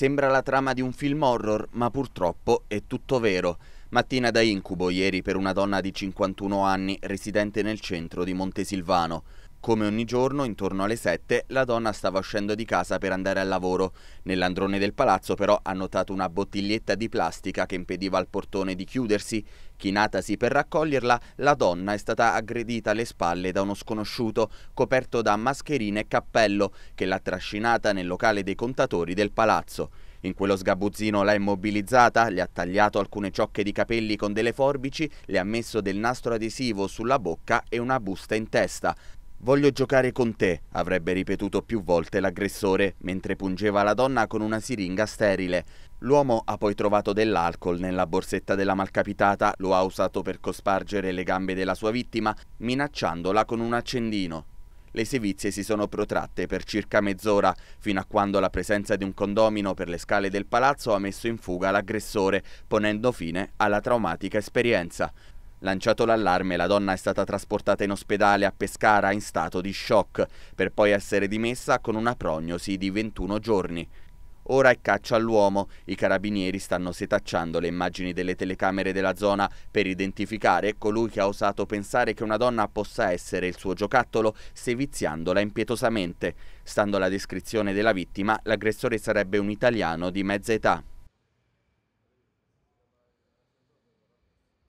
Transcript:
Sembra la trama di un film horror, ma purtroppo è tutto vero. Mattina da incubo ieri per una donna di 51 anni residente nel centro di Montesilvano. Come ogni giorno, intorno alle 7, la donna stava uscendo di casa per andare al lavoro. Nell'androne del palazzo però ha notato una bottiglietta di plastica che impediva al portone di chiudersi. Chinatasi per raccoglierla, la donna è stata aggredita alle spalle da uno sconosciuto, coperto da mascherine e cappello, che l'ha trascinata nel locale dei contatori del palazzo. In quello sgabuzzino l'ha immobilizzata, le ha tagliato alcune ciocche di capelli con delle forbici, le ha messo del nastro adesivo sulla bocca e una busta in testa. Voglio giocare con te, avrebbe ripetuto più volte l'aggressore, mentre pungeva la donna con una siringa sterile. L'uomo ha poi trovato dell'alcol nella borsetta della malcapitata, lo ha usato per cospargere le gambe della sua vittima, minacciandola con un accendino. Le sevizie si sono protratte per circa mezz'ora, fino a quando la presenza di un condomino per le scale del palazzo ha messo in fuga l'aggressore, ponendo fine alla traumatica esperienza. Lanciato l'allarme, la donna è stata trasportata in ospedale a Pescara in stato di shock, per poi essere dimessa con una prognosi di 21 giorni. Ora è caccia all'uomo. I carabinieri stanno setacciando le immagini delle telecamere della zona per identificare colui che ha osato pensare che una donna possa essere il suo giocattolo seviziandola impietosamente. Stando alla descrizione della vittima, l'aggressore sarebbe un italiano di mezza età.